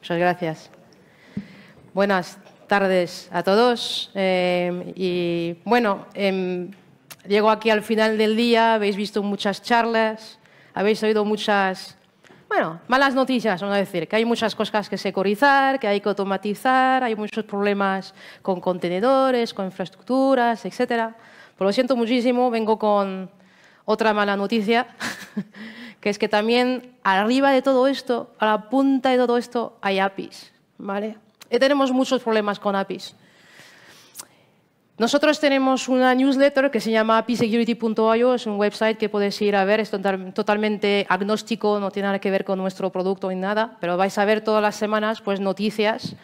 Muchas gracias. Buenas tardes a todos. Em, y bueno, em, llego aquí al final del día, habéis visto muchas charlas, habéis oído muchas, bueno, malas noticias, vamos a decir, que hay muchas cosas que securizar, que hay que automatizar, hay muchos problemas con contenedores, con infraestructuras, etc. Por pues lo siento muchísimo, vengo con otra mala noticia. que es que también arriba de todo esto, a la punta de todo esto, hay APIs. ¿vale? Y eh, tenemos muchos problemas con APIs. Nosotros tenemos una newsletter que se llama apisecurity.io, es un website que podéis ir a ver, es totalmente agnóstico, no tiene nada que ver con nuestro producto ni nada, pero vais a ver todas las semanas pues, noticias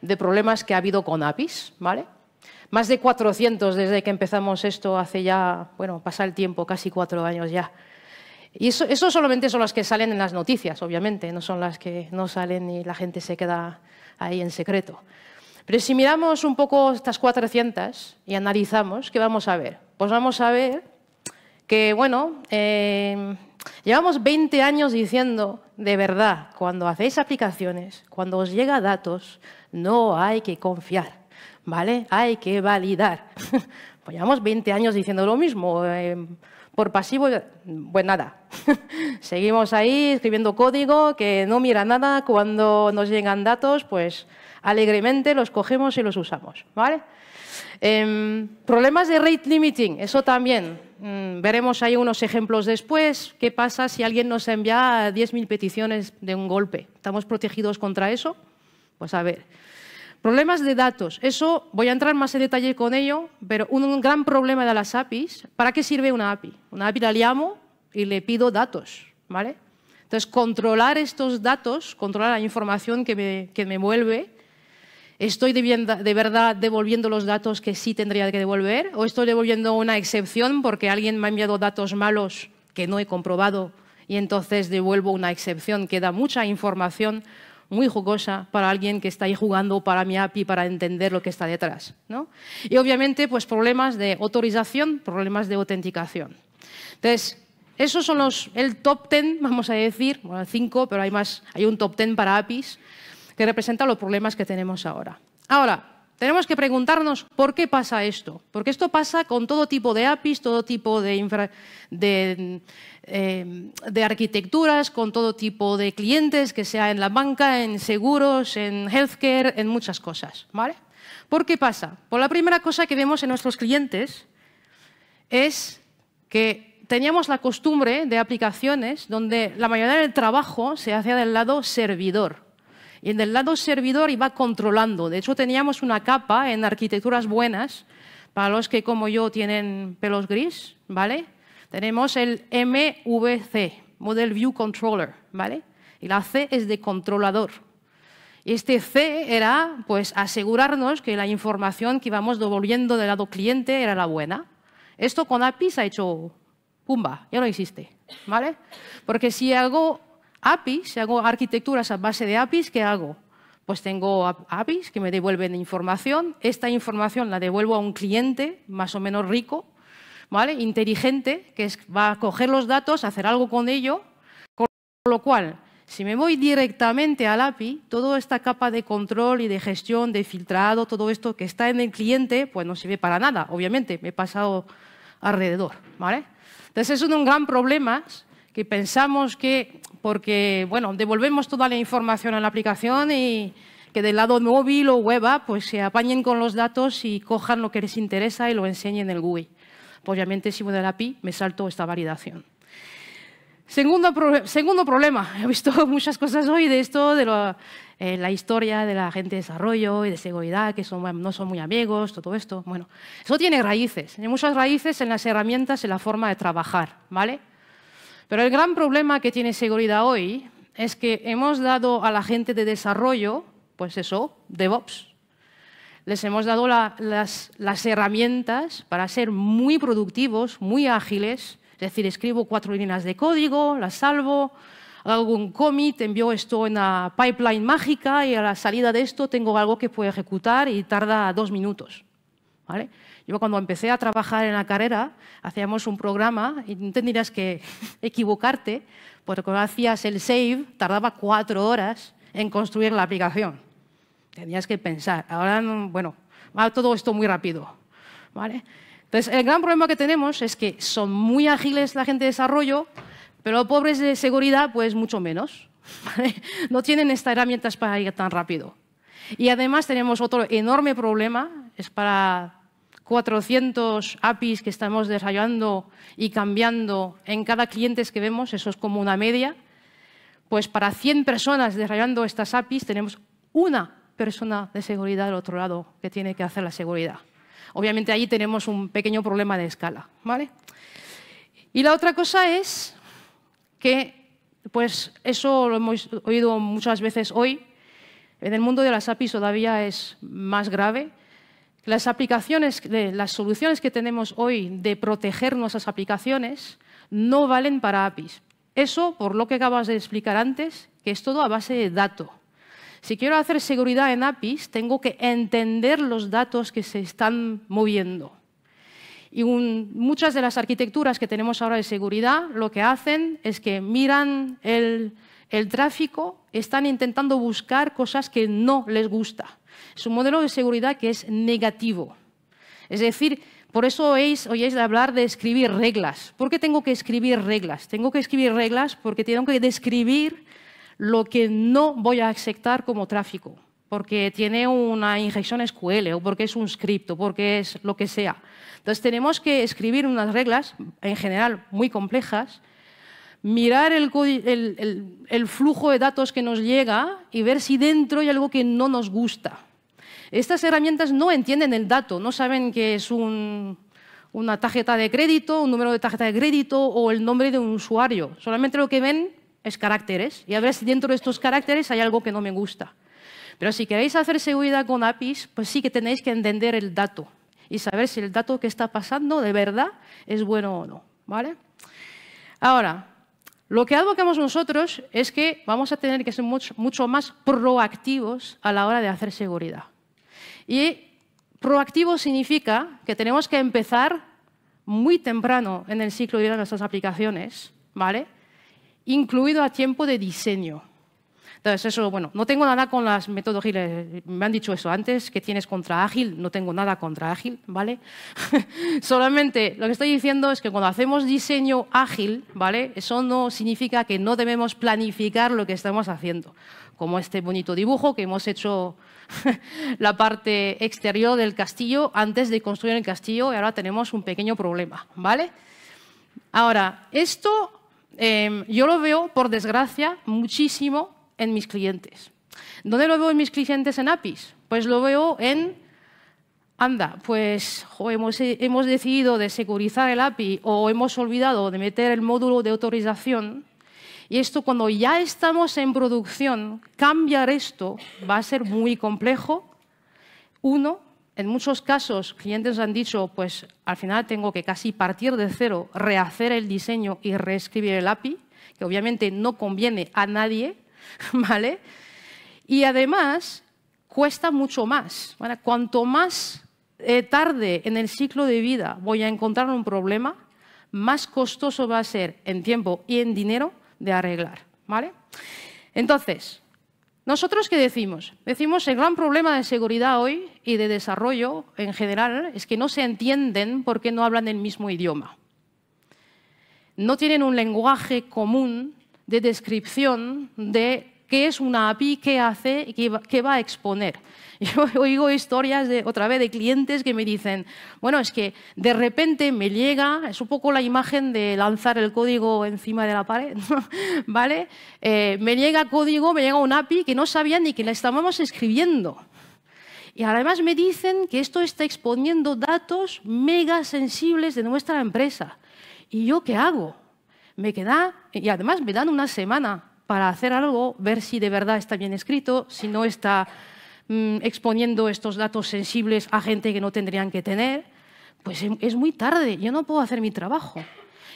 de problemas que ha habido con APIs, ¿vale? Más de 400 desde que empezamos esto hace ya, bueno, pasa el tiempo, casi cuatro años ya. Y eso, solamente son las que salen en las noticias, obviamente, no son las que no salen y la gente se queda ahí en secreto. Pero si miramos un poco estas 400 y analizamos, ¿qué vamos a ver? Pues vamos a ver que, bueno, eh, llevamos 20 años diciendo, de verdad, cuando hacéis aplicaciones, cuando os llega datos, no hay que confiar. ¿vale? Hay que validar. pues llevamos 20 años diciendo lo mismo. Eh, por pasivo, pues nada. Seguimos ahí escribiendo código que no mira nada. Cuando nos llegan datos, pues alegremente los cogemos y los usamos. ¿vale? Em, problemas de rate limiting, eso también. Mm, veremos ahí unos ejemplos después. ¿Qué pasa si alguien nos envía 10.000 peticiones de un golpe? ¿Estamos protegidos contra eso? Pues a ver. Problemas de datos. Eso voy a entrar más en detalle con ello, pero un gran problema de las APIs, ¿para qué sirve una API? Una API la llamo y le pido datos, ¿vale? Entonces, controlar estos datos, controlar la información que me, que me vuelve, ¿estoy de verdad devolviendo los datos que sí tendría que devolver? ¿O estoy devolviendo una excepción porque alguien me ha enviado datos malos que no he comprobado y entonces devuelvo una excepción que da mucha información muy jugosa para alguien que está ahí jugando para mi API para entender lo que está detrás. Y obviamente, pues problemas de autorización, problemas de autenticación. Entonces, esos son los, el top ten, vamos a decir, bueno, cinco, pero hay, más, hay un top ten para APIs, que representa los problemas que tenemos ahora. Ahora, tenemos que preguntarnos por qué pasa esto. Porque esto pasa con todo tipo de APIs, todo tipo de, eh, de, arquitecturas, con todo tipo de clientes, que sea en la banca, en seguros, en healthcare, en muchas cosas. ¿vale? ¿Por qué pasa? Pues la primera cosa que vemos en nuestros clientes es que teníamos la costumbre de aplicaciones donde la mayoría del trabajo se hacía del lado servidor. Y en el lado servidor iba controlando. De hecho, teníamos una capa en arquitecturas buenas, para los que como yo tienen pelos gris, ¿vale? Tenemos el MVC, Model View Controller, ¿vale? Y la C es de controlador. Este C era pues, asegurarnos que la información que íbamos devolviendo del lado cliente era la buena. Esto con API se ha hecho pumba, ya no existe. ¿vale? Porque si algo APIs, si hago arquitecturas a base de APIs, ¿qué hago? Pues tengo APIs que me devuelven información, esta información la devuelvo a un cliente más o menos rico, ¿vale? inteligente, que va a coger los datos, hacer algo con ello, con lo cual si me voy directamente al API, toda esta capa de control y de gestión, de filtrado, todo esto que está en el cliente, pues no sirve para nada. Obviamente, me he pasado alrededor. ¿vale? Entonces, es un gran problema que pensamos que, porque, bueno, devolvemos toda la información a la aplicación y que del lado móvil o web pues se apañen con los datos y cojan lo que les interesa y lo enseñen en el GUI. Pues, obviamente, si voy de la API, me salto esta validación. Segundo, segundo, problema, he visto muchas cosas hoy de esto, de eh, la historia de la gente de desarrollo y de seguridad, que son, no son muy amigos, todo esto. Bueno, eso tiene raíces, tiene muchas raíces en las herramientas, en la forma de trabajar, ¿vale? Pero el gran problema que tiene seguridad hoy es que hemos dado a la gente de desarrollo, pues eso, DevOps, les hemos dado las, las herramientas para ser muy productivos, muy ágiles, es decir, escribo cuatro líneas de código, las salvo, hago un commit, envío esto en la pipeline mágica y a la salida de esto tengo algo que puedo ejecutar y tarda dos minutos. ¿vale? Yo cuando empecé a trabajar en la carrera, hacíamos un programa y no tendrías que equivocarte, porque cuando hacías el save, tardaba cuatro horas en construir la aplicación. Tenías que pensar. Ahora, bueno, va todo esto muy rápido. ¿vale? Entonces, el gran problema que tenemos es que son muy ágiles la gente de desarrollo, pero pobres de seguridad, pues mucho menos. No tienen estas herramientas para ir tan rápido. Y además tenemos otro enorme problema, es para 400 APIs que estamos desarrollando y cambiando en cada cliente que vemos, eso es como una media, pues para 100 personas desarrollando estas APIs tenemos una persona de seguridad al otro lado que tiene que hacer la seguridad. Obviamente ahí tenemos un pequeño problema de escala. ¿vale? Y la otra cosa es que, pues eso lo hemos oído muchas veces hoy, en el mundo de las APIs todavía es más grave, las aplicaciones, las soluciones que tenemos hoy de proteger nuestras aplicaciones no valen para APIs. Eso, por lo que acabas de explicar antes, que es todo a base de datos. Si quiero hacer seguridad en APIs, tengo que entender los datos que se están moviendo. Y muchas de las arquitecturas que tenemos ahora de seguridad lo que hacen es que miran el, el tráfico, están intentando buscar cosas que no les gusta es modelo de seguridad que es negativo. Es decir, por eso oíais, hablar de escribir reglas. ¿Por qué tengo que escribir reglas? Tengo que escribir reglas porque tengo que describir lo que no voy a aceptar como tráfico, porque tiene una inyección SQL o porque es un script o porque es lo que sea. Entonces tenemos que escribir unas reglas, en general muy complejas, mirar el, flujo de datos que nos llega y ver si dentro hay algo que no nos gusta. Estas herramientas no entienden el dato, no saben que es una tarjeta de crédito, un número de tarjeta de crédito o el nombre de un usuario. Solamente lo que ven es caracteres y a ver si dentro de estos caracteres hay algo que no me gusta. Pero si queréis hacer seguridad con APIs, pues sí que tenéis que entender el dato y saber si el dato que está pasando de verdad es bueno o no. ¿vale? Ahora, lo que advocamos nosotros es que vamos a tener que ser mucho más proactivos a la hora de hacer seguridad. Y proactivo significa que tenemos que empezar muy temprano en el ciclo de vida de nuestras aplicaciones, ¿vale? incluido a tiempo de diseño. Entonces, eso, bueno, no tengo nada con las metodologías, me han dicho eso antes, que tienes contra ágil, no tengo nada contra ágil, ¿vale? Solamente lo que estoy diciendo es que cuando hacemos diseño ágil, ¿vale? Eso no significa que no debemos planificar lo que estamos haciendo, como este bonito dibujo que hemos hecho la parte exterior del castillo antes de construir el castillo y ahora tenemos un pequeño problema, ¿vale? Ahora, esto em, yo lo veo, por desgracia, muchísimo en mis clientes. ¿Dónde lo veo en mis clientes en APIs? Pues lo veo en, anda, pues hemos, hemos decidido de securizar el API o hemos olvidado de meter el módulo de autorización y esto cuando ya estamos en producción, cambiar esto va a ser muy complejo. Uno, en muchos casos clientes han dicho, pues al final tengo que casi partir de cero, rehacer el diseño y reescribir el API, que obviamente no conviene a nadie, ¿vale? Y además cuesta mucho más. Cuanto más eh, tarde en el ciclo de vida voy a encontrar un problema, más costoso va a ser en tiempo y en dinero de arreglar. ¿vale? Entonces, ¿nosotros qué decimos? Decimos el gran problema de seguridad hoy y de desarrollo en general es que no se entienden porque no hablan el mismo idioma. No tienen un lenguaje común de descripción de qué es una API, qué hace qué va a exponer. Yo oigo historias de, otra vez de clientes que me dicen, bueno, es que de repente me llega, es un poco la imagen de lanzar el código encima de la pared, ¿vale? Eh, me llega código, me llega una API que no sabía ni que la estábamos escribiendo. Y además me dicen que esto está exponiendo datos mega sensibles de nuestra empresa. ¿Y yo qué hago? Me queda, y además me dan una semana para hacer algo, ver si de verdad está bien escrito, si no está mm, exponiendo estos datos sensibles a gente que no tendrían que tener, pues es muy tarde, yo no puedo hacer mi trabajo.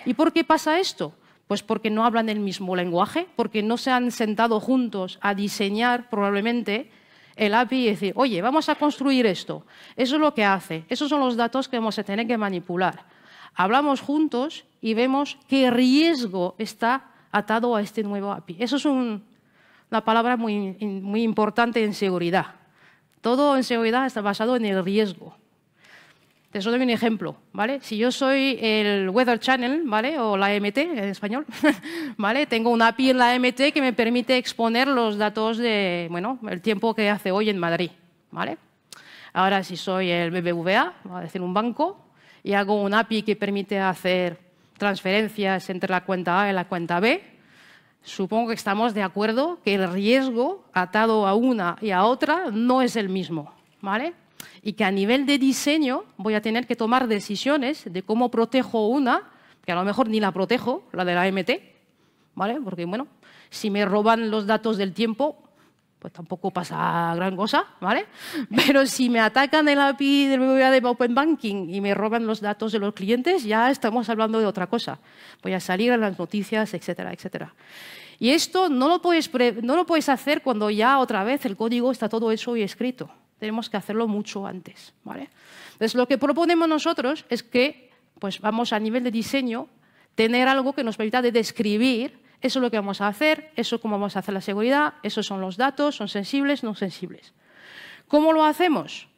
¿Y por qué pasa esto? Pues porque no hablan el mismo lenguaje, porque no se han sentado juntos a diseñar probablemente el API y decir, oye, vamos a construir esto, eso es lo que hace, esos son los datos que vamos a tener que manipular. Hablamos juntos y vemos qué riesgo está atado a este nuevo API. Eso es una palabra muy, importante en seguridad. Todo en seguridad está basado en el riesgo. Te doy un ejemplo, ¿vale? Si yo soy el Weather Channel, ¿vale? O la MT en español, ¿vale? Tengo un API en la MT que me permite exponer los datos de, bueno, el tiempo que hace hoy en Madrid, ¿vale? Ahora si soy el BBVA, va a decir un banco, y hago un API que permite hacer transferencias entre la cuenta A y la cuenta B, supongo que estamos de acuerdo que el riesgo atado a una y a otra no es el mismo, ¿vale? Y que a nivel de diseño voy a tener que tomar decisiones de cómo protejo una, que a lo mejor ni la protejo, la de la MT, ¿vale? Porque, bueno, si me roban los datos del tiempo, pues tampoco pasa gran cosa, ¿vale? Pero si me atacan el API de Open Banking y me roban los datos de los clientes, ya estamos hablando de otra cosa. Voy a salir a las noticias, etcétera, etcétera. Y esto no lo puedes, no lo puedes hacer cuando ya otra vez el código está todo eso y escrito. Tenemos que hacerlo mucho antes, ¿vale? Entonces, lo que proponemos nosotros es que, pues vamos a nivel de diseño, tener algo que nos permita de describir eso es lo que vamos a hacer, eso es cómo vamos a hacer la seguridad, esos son los datos, son sensibles, no sensibles. ¿Cómo lo hacemos?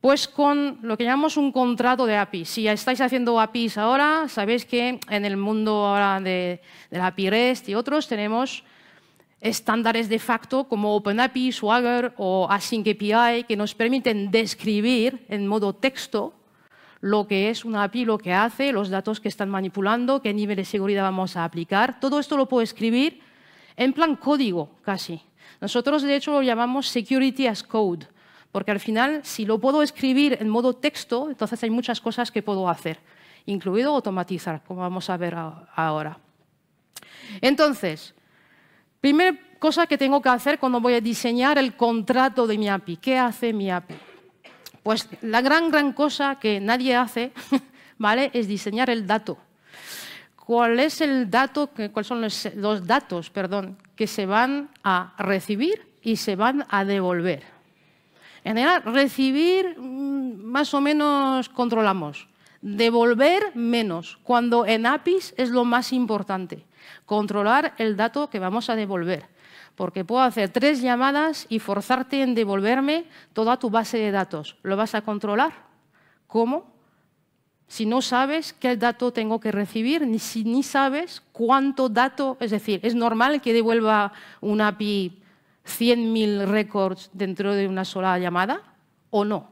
Pues con lo que llamamos un contrato de API. Si estáis haciendo APIs ahora, sabéis que en el mundo ahora de, la API REST y otros tenemos estándares de facto como OpenAPI, Swagger o Async API que nos permiten describir en modo texto lo que es una API, lo que hace, los datos que están manipulando, qué nivel de seguridad vamos a aplicar. Todo esto lo puedo escribir en plan código, casi. Nosotros, de hecho, lo llamamos Security as Code, porque al final, si lo puedo escribir en modo texto, entonces hay muchas cosas que puedo hacer, incluido automatizar, como vamos a ver ahora. Entonces, primera cosa que tengo que hacer cuando voy a diseñar el contrato de mi API. ¿Qué hace mi API? Pues la gran, gran cosa que nadie hace, ¿vale? Es diseñar el dato. ¿Cuál es el dato, cuáles son los, datos, perdón, que se van a recibir y se van a devolver? En general, recibir mm, más o menos controlamos. Devolver menos, cuando en APIs es lo más importante, controlar el dato que vamos a devolver porque puedo hacer tres llamadas y forzarte en devolverme toda tu base de datos. ¿Lo vas a controlar? ¿Cómo? Si no sabes qué dato tengo que recibir, ni si ni sabes cuánto dato, es decir, es normal que devuelva un API 100.000 records dentro de una sola llamada o no.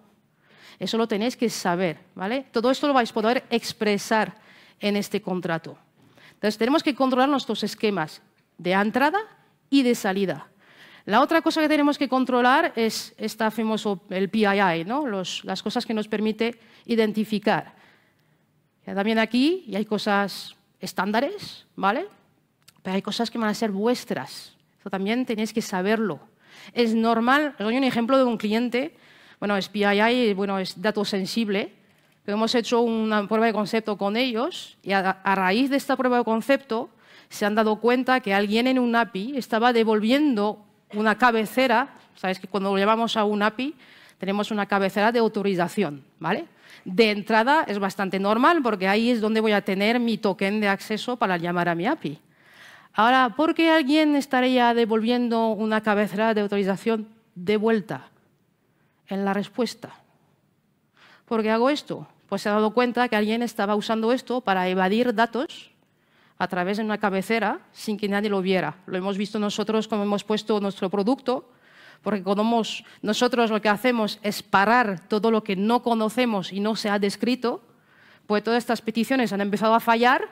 Eso lo tenéis que saber, ¿vale? Todo esto lo vais a poder expresar en este contrato. Entonces, tenemos que controlar nuestros esquemas de entrada y de salida. La otra cosa que tenemos que controlar es esta famoso, el PII, ¿no? las cosas que nos permite identificar. También aquí y hay cosas estándares, ¿vale? Pero hay cosas que van a ser vuestras. Eso también tenéis que saberlo. Es normal, os doy un ejemplo de un cliente, bueno, es PII, bueno, es dato sensible, pero hemos hecho una prueba de concepto con ellos y a raíz de esta prueba de concepto se han dado cuenta que alguien en un API estaba devolviendo una cabecera, sabes que cuando lo llevamos a un API tenemos una cabecera de autorización, ¿vale? De entrada es bastante normal porque ahí es donde voy a tener mi token de acceso para llamar a mi API. Ahora, ¿por qué alguien estaría devolviendo una cabecera de autorización de vuelta en la respuesta? ¿Por qué hago esto? Pues se ha dado cuenta que alguien estaba usando esto para evadir datos a través de una cabecera sin que nadie lo viera. Lo hemos visto nosotros como hemos puesto nuestro producto, porque nosotros lo que hacemos es parar todo lo que no conocemos y no se ha descrito, pues todas estas peticiones han empezado a fallar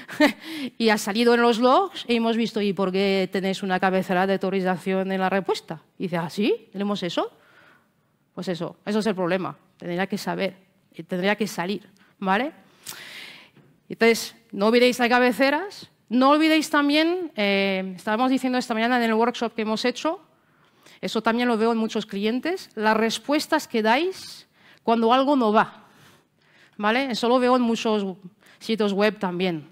y ha salido en los logs y hemos visto, ¿y por qué tenéis una cabecera de autorización en la respuesta? Y dice, ¿ah, sí? ¿Tenemos eso? Pues eso, eso es el problema. Tendría que saber y tendría que salir, ¿vale? Entonces, no olvidéis las cabeceras. No olvidéis también, eh, estábamos diciendo esta mañana en el workshop que hemos hecho, eso también lo veo en muchos clientes, las respuestas que dais cuando algo no va. ¿Vale? Eso lo veo en muchos sitios web también.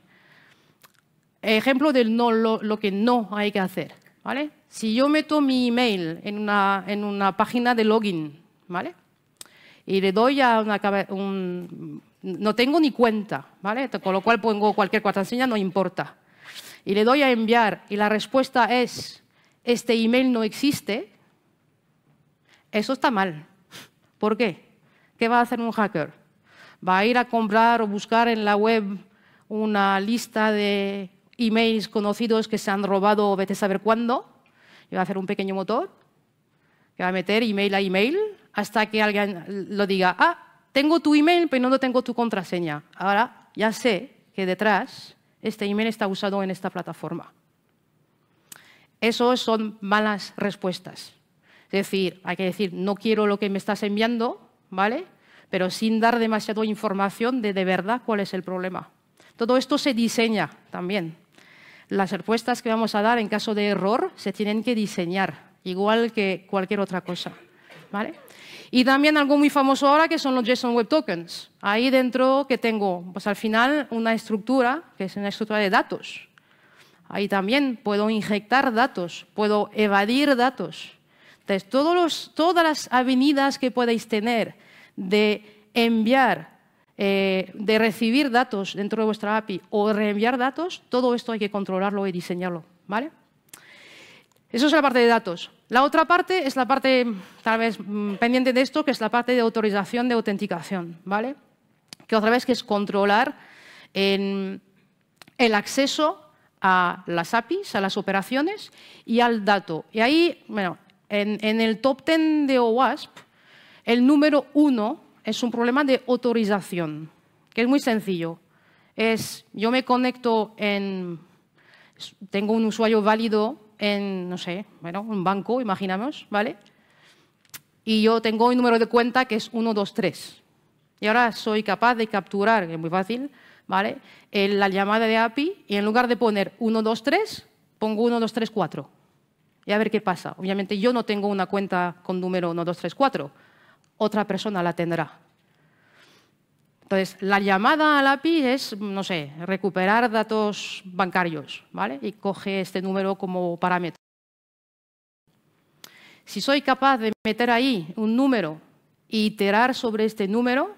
Ejemplo de no, lo, que no hay que hacer. ¿vale? Si yo meto mi email en una, en una página de login ¿vale? y le doy a una, un, no tengo ni cuenta, ¿vale? Con lo cual pongo cualquier contraseña, no importa. Y le doy a enviar y la respuesta es, este email no existe. Eso está mal. ¿Por qué? ¿Qué va a hacer un hacker? ¿Va a ir a comprar o buscar en la web una lista de emails conocidos que se han robado vete a saber cuándo? Y va a hacer un pequeño motor que va a meter email a email hasta que alguien lo diga, ah, tengo tu email, pero no tengo tu contraseña. Ahora ya sé que detrás este email está usado en esta plataforma. Eso son malas respuestas. Es decir, hay que decir, no quiero lo que me estás enviando, ¿vale? Pero sin dar demasiada información de de verdad cuál es el problema. Todo esto se diseña también. Las respuestas que vamos a dar en caso de error se tienen que diseñar, igual que cualquier otra cosa, ¿vale? Y también algo muy famoso ahora que son los JSON Web Tokens. Ahí dentro que tengo, pues al final, una estructura, que es una estructura de datos. Ahí también puedo inyectar datos, puedo evadir datos. Entonces, todas las avenidas que podéis tener de enviar, eh, de recibir datos dentro de vuestra API o reenviar datos, todo esto hay que controlarlo y diseñarlo. ¿vale? Eso es la parte de datos. La otra parte es la parte, tal vez, mm, pendiente de esto, que es la parte de autorización de autenticación, ¿vale? Que otra vez que es controlar el acceso a las APIs, a las operaciones y al dato. Y ahí, bueno, en, el top 10 de OWASP, el número uno es un problema de autorización, que es muy sencillo. Es, yo me conecto en, tengo un usuario válido en, no sé, bueno, un banco, imaginamos, ¿vale? Y yo tengo un número de cuenta que es 123. Y ahora soy capaz de capturar, que es muy fácil, ¿vale? En la llamada de API y en lugar de poner 123, pongo 1234. Y a ver qué pasa. Obviamente yo no tengo una cuenta con número 1234. Otra persona la tendrá. Entonces, la llamada al API es, no sé, recuperar datos bancarios, ¿vale? Y coge este número como parámetro. Si soy capaz de meter ahí un número e iterar sobre este número,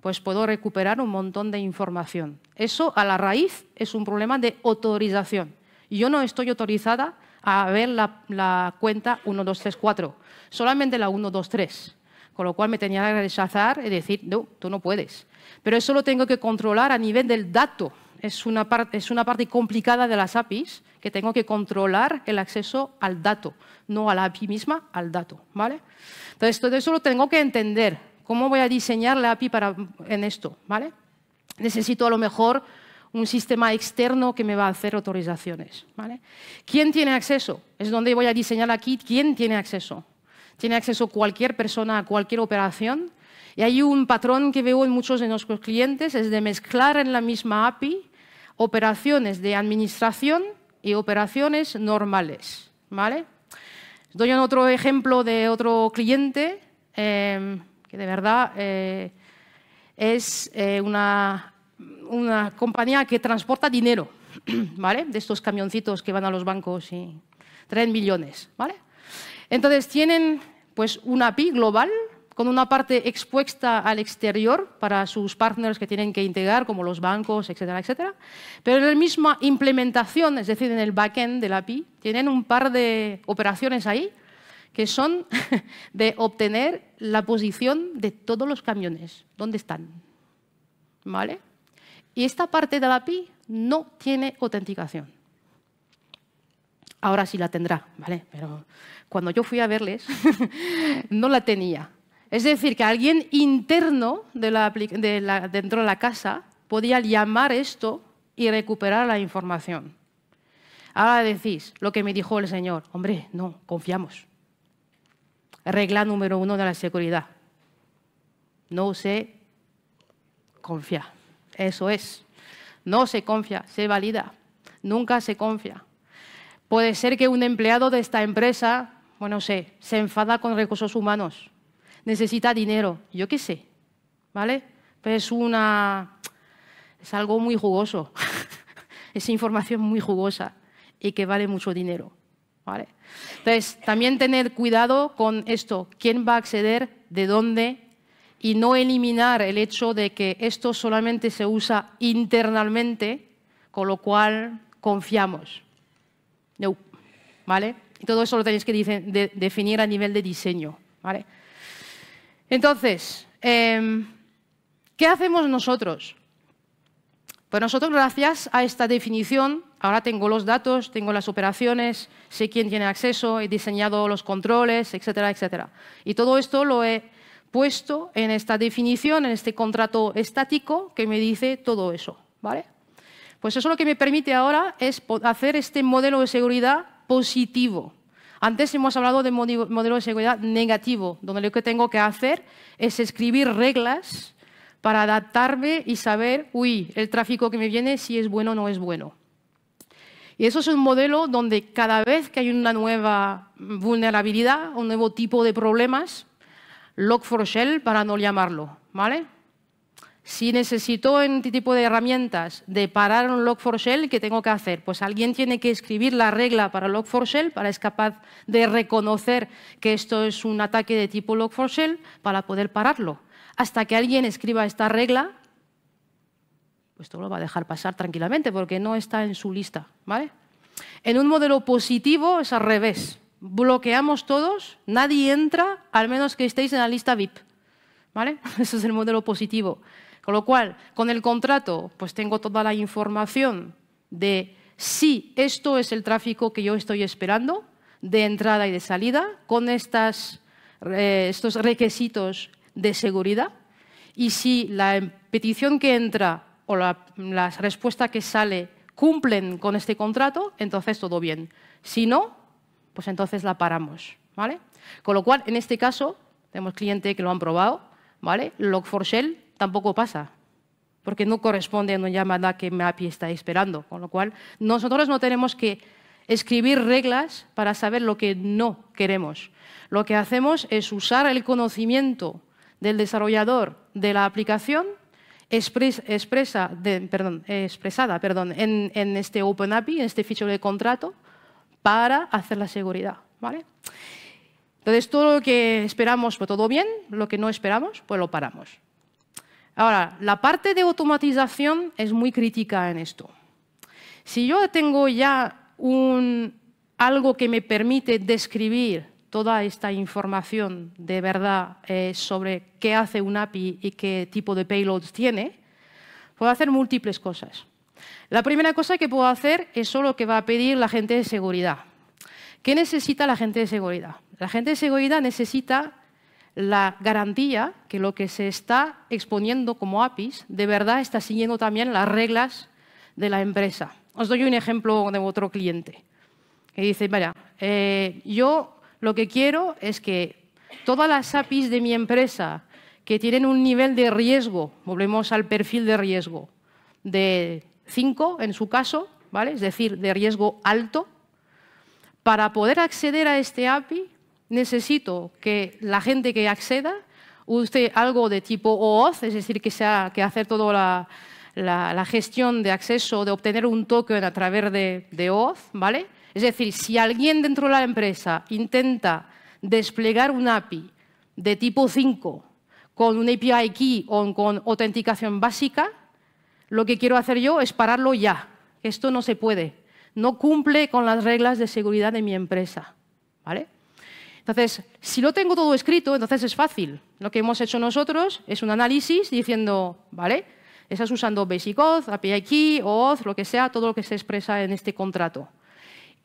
pues puedo recuperar un montón de información. Eso a la raíz es un problema de autorización. Yo no estoy autorizada a ver la, la cuenta 1234, solamente la 123. Con lo cual me tenía que rechazar y decir, no, tú no puedes. Pero eso lo tengo que controlar a nivel del dato. Es una, parte, complicada de las APIs que tengo que controlar el acceso al dato, no a la API misma, al dato. ¿vale? Entonces, todo eso lo tengo que entender. ¿Cómo voy a diseñar la API para, en esto? ¿vale? Necesito a lo mejor un sistema externo que me va a hacer autorizaciones. ¿vale? ¿Quién tiene acceso? Es donde voy a diseñar aquí quién tiene acceso. Tiene acceso cualquier persona a cualquier operación. Y hay un patrón que veo en muchos de nuestros clientes, es de mezclar en la misma API operaciones de administración y operaciones normales. ¿vale? Doy otro ejemplo de otro cliente, em, que de verdad eh, es eh, una, una, compañía que transporta dinero, ¿vale? De estos camioncitos que van a los bancos y traen millones, ¿vale? Entonces tienen pues, una API global con una parte expuesta al exterior para sus partners que tienen que integrar, como los bancos, etcétera, etcétera. Pero en la misma implementación, es decir, en el backend de la API, tienen un par de operaciones ahí que son de obtener la posición de todos los camiones, dónde están. ¿Vale? Y esta parte de la API no tiene autenticación ahora sí la tendrá, ¿vale? Pero cuando yo fui a verles, no la tenía. Es decir, que alguien interno dentro de la casa podía llamar esto y recuperar la información. Ahora decís lo que me dijo el Señor. Hombre, no, confiamos. Regla número uno de la seguridad. No se confía. Eso es. No se confía, se valida. Nunca se confía. Puede ser que un empleado de esta empresa, bueno, sé, se enfada con recursos humanos, necesita dinero, yo qué sé, ¿vale? Pero es una... es algo muy jugoso, es información muy jugosa y que vale mucho dinero, ¿vale? Entonces, también tener cuidado con esto, quién va a acceder, de dónde, y no eliminar el hecho de que esto solamente se usa internamente, con lo cual confiamos. No. ¿Vale? Y todo eso lo tenéis que definir a nivel de diseño. ¿Vale? Entonces, em, ¿qué hacemos nosotros? Pues nosotros, gracias a esta definición, ahora tengo los datos, tengo las operaciones, sé quién tiene acceso, he diseñado los controles, etcétera, etcétera. Y todo esto lo he puesto en esta definición, en este contrato estático que me dice todo eso. ¿vale? Pues eso lo que me permite ahora es hacer este modelo de seguridad positivo. Antes hemos hablado de modelo de seguridad negativo, donde lo que tengo que hacer es escribir reglas para adaptarme y saber, uy, el tráfico que me viene, si es bueno o no es bueno. Y eso es un modelo donde cada vez que hay una nueva vulnerabilidad, un nuevo tipo de problemas, log for shell para no llamarlo, ¿vale? Si necesito en tipo de herramientas de parar un log4shell, ¿qué tengo que hacer? Pues alguien tiene que escribir la regla para log4shell, para es capaz de reconocer que esto es un ataque de tipo log4shell para poder pararlo. Hasta que alguien escriba esta regla, pues todo lo va a dejar pasar tranquilamente porque no está en su lista, ¿vale? En un modelo positivo es al revés. Bloqueamos todos, nadie entra, al menos que estéis en la lista VIP. ¿Vale? Ese es el modelo positivo. Con lo cual, con el contrato, pues tengo toda la información de si esto es el tráfico que yo estoy esperando, de entrada y de salida, con eh, estos requisitos de seguridad. Y si la petición que entra o la, respuesta que sale cumplen con este contrato, entonces todo bien. Si no, pues entonces la paramos. ¿vale? Con lo cual, en este caso, tenemos clientes que lo han probado, ¿vale? Log4Shell tampoco pasa, porque no corresponde a una llamada que MAPI está esperando. Con lo cual, nosotros no tenemos que escribir reglas para saber lo que no queremos. Lo que hacemos es usar el conocimiento del desarrollador de la aplicación expresa perdón, expresada perdón, en, este Open API, en este fichero de contrato, para hacer la seguridad. ¿vale? Entonces, todo lo que esperamos, pues todo bien, lo que no esperamos, pues lo paramos. Ahora, la parte de automatización es muy crítica en esto. Si yo tengo ya algo que me permite describir toda esta información de verdad eh, sobre qué hace un API y qué tipo de payloads tiene, puedo hacer múltiples cosas. La primera cosa que puedo hacer es solo que va a pedir la gente de seguridad. ¿Qué necesita la gente de seguridad? La gente de seguridad necesita la garantía que lo que se está exponiendo como APIs de verdad está siguiendo también las reglas de la empresa. Os doy un ejemplo de otro cliente que dice, vaya, eh, yo lo que quiero es que todas las APIs de mi empresa que tienen un nivel de riesgo, volvemos al perfil de riesgo, de 5 en su caso, ¿vale? es decir, de riesgo alto, para poder acceder a este API necesito que la gente que acceda use algo de tipo OAuth, es decir, que, sea, que hacer toda la, gestión de acceso, de obtener un token a través de, de OAuth, ¿vale? Es decir, si alguien dentro de la empresa intenta desplegar un API de tipo 5 con un API key o con autenticación básica, lo que quiero hacer yo es pararlo ya. Esto no se puede. No cumple con las reglas de seguridad de mi empresa. ¿vale? Entonces, si lo tengo todo escrito, entonces es fácil. Lo que hemos hecho nosotros es un análisis diciendo, vale, estás usando Basic Auth, API Key, OZ, lo que sea, todo lo que se expresa en este contrato.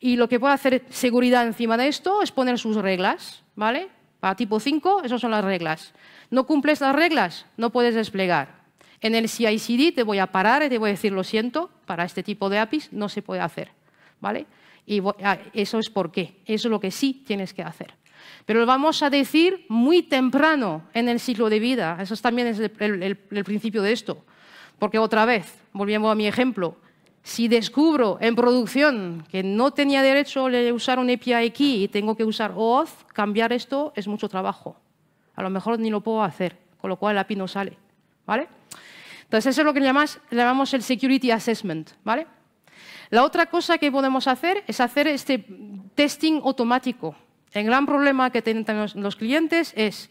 Y lo que puede hacer seguridad encima de esto es poner sus reglas, ¿vale? Para tipo 5, esas son las reglas. No cumples las reglas, no puedes desplegar. En el CI/CD te voy a parar y te voy a decir, lo siento, para este tipo de APIs no se puede hacer, ¿vale? Y eso es por qué, eso es lo que sí tienes que hacer. Pero lo vamos a decir muy temprano en el ciclo de vida. Eso también es el, el, principio de esto. Porque otra vez, volviendo a mi ejemplo, si descubro en producción que no tenía derecho a usar un API key y tengo que usar OAuth, cambiar esto es mucho trabajo. A lo mejor ni lo puedo hacer, con lo cual la API no sale. ¿vale? Entonces, eso es lo que llamamos, llamamos el Security Assessment. ¿vale? La otra cosa que podemos hacer es hacer este testing automático. El gran problema que tienen los clientes es,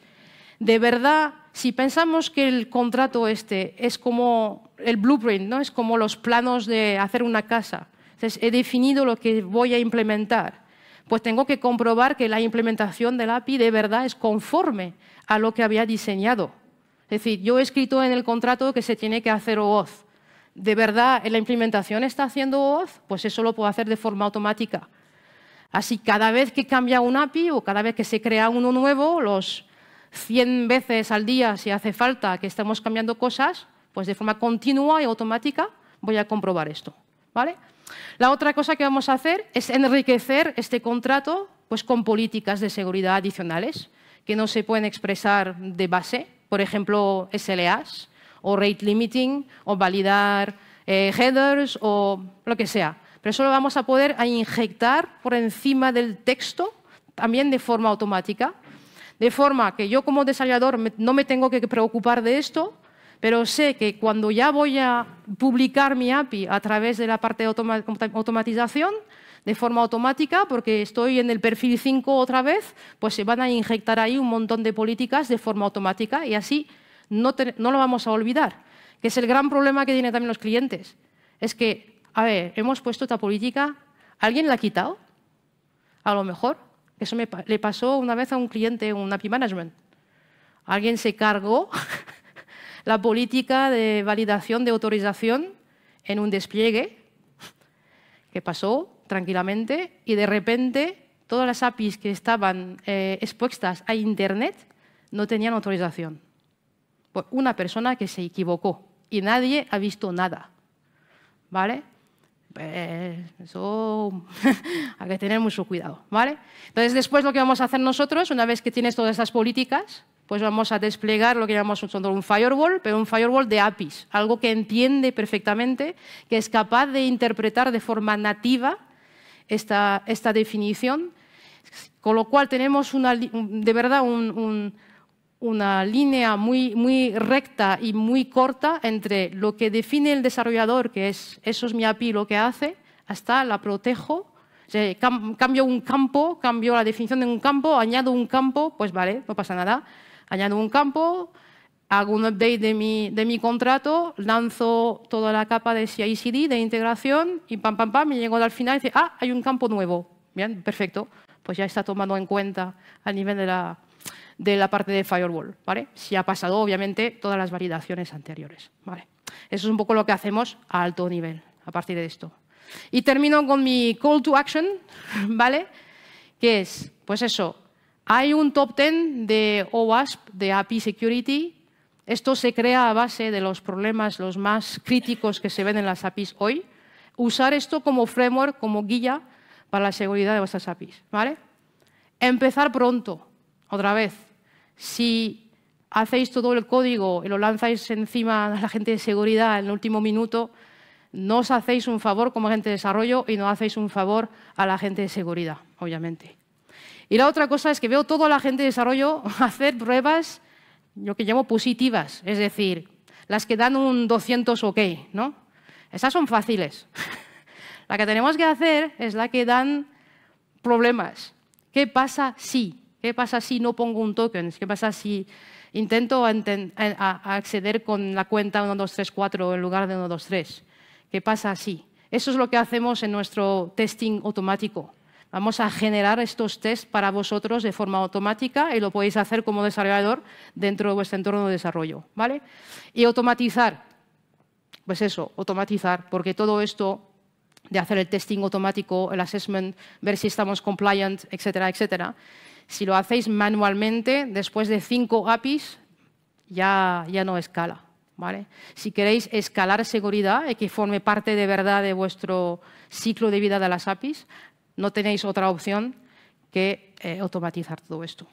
de verdad, si pensamos que el contrato este es como el blueprint, ¿no? es como los planos de hacer una casa, he definido lo que voy a implementar, pues tengo que comprobar que la implementación del API de verdad es conforme a lo que había diseñado. Es decir, yo he escrito en el contrato que se tiene que hacer OAuth. ¿De verdad la implementación está haciendo OAuth? Pues eso lo puedo hacer de forma automática. Así, cada vez que cambia un API o cada vez que se crea uno nuevo, los 100 veces al día, si hace falta que estemos cambiando cosas, pues de forma continua y automática voy a comprobar esto. ¿vale? La otra cosa que vamos a hacer es enriquecer este contrato pues, con políticas de seguridad adicionales que no se pueden expresar de base, por ejemplo, SLAs o rate limiting o validar eh, headers o lo que sea. Pero eso lo vamos a poder a inyectar por encima del texto, también de forma automática. De forma que yo como desarrollador no me tengo que preocupar de esto, pero sé que cuando ya voy a publicar mi API a través de la parte de automatización, de forma automática, porque estoy en el perfil 5 otra vez, pues se van a inyectar ahí un montón de políticas de forma automática y así no, lo vamos a olvidar, que es el gran problema que tienen también los clientes. Es que a ver, hemos puesto esta política, ¿alguien la ha quitado? A lo mejor, eso me, le pasó una vez a un cliente, un API management. Alguien se cargó la política de validación de autorización en un despliegue que pasó tranquilamente y de repente todas las APIs que estaban eh, expuestas a Internet no tenían autorización. Pues una persona que se equivocó y nadie ha visto nada. ¿Vale? pues eso hay que tener mucho cuidado, ¿vale? Entonces, después lo que vamos a hacer nosotros, una vez que tienes todas estas políticas, pues vamos a desplegar lo que llamamos un firewall, pero un firewall de APIs, algo que entiende perfectamente, que es capaz de interpretar de forma nativa esta, esta definición, con lo cual tenemos una, de verdad un una línea muy, muy recta y muy corta entre lo que define el desarrollador, que es eso es mi API, lo que hace, hasta la protejo, cambio un campo, cambio la definición de un campo, añado un campo, pues vale, no pasa nada, añado un campo, hago un update de mi, de mi contrato, lanzo toda la capa de CI/CD, de integración, y pam, pam, pam, me llego al final y dice, ah, hay un campo nuevo. Bien, perfecto, pues ya está tomando en cuenta a nivel de la de la parte de firewall, ¿vale? Si ha pasado, obviamente, todas las validaciones anteriores, ¿vale? Eso es un poco lo que hacemos a alto nivel, a partir de esto. Y termino con mi call to action, ¿vale? Que es, pues eso, hay un top ten de OWASP, de API Security. Esto se crea a base de los problemas los más críticos que se ven en las APIs hoy. Usar esto como framework, como guía para la seguridad de vuestras APIs, ¿vale? Empezar pronto, otra vez. Si hacéis todo el código y lo lanzáis encima a la gente de seguridad en el último minuto, no os hacéis un favor como gente de desarrollo y no hacéis un favor a la gente de seguridad, obviamente. Y la otra cosa es que veo a toda la gente de desarrollo hacer pruebas, lo que llamo positivas, es decir, las que dan un 200 OK, ¿no? Esas son fáciles. la que tenemos que hacer es la que dan problemas. ¿Qué pasa si? ¿Qué pasa si no pongo un token? ¿Qué pasa si intento acceder con la cuenta 1234 en lugar de 123? ¿Qué pasa si? Eso es lo que hacemos en nuestro testing automático. Vamos a generar estos tests para vosotros de forma automática y lo podéis hacer como desarrollador dentro de vuestro entorno de desarrollo. ¿vale? Y automatizar. Pues eso, automatizar, porque todo esto de hacer el testing automático, el assessment, ver si estamos compliant, etcétera, etcétera, si lo hacéis manualmente, después de cinco APIs, ya, ya no escala. ¿Vale? Si queréis escalar seguridad y eh, que forme parte de verdad de vuestro ciclo de vida de las APIs, no tenéis otra opción que eh, automatizar todo esto.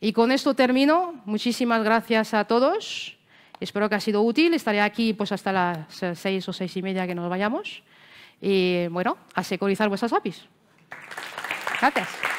Y con esto termino. Muchísimas gracias a todos. Espero que ha sido útil. Estaré aquí pues, hasta las seis o seis y media que nos vayamos. Y bueno, a securizar vuestras APIs. Gracias.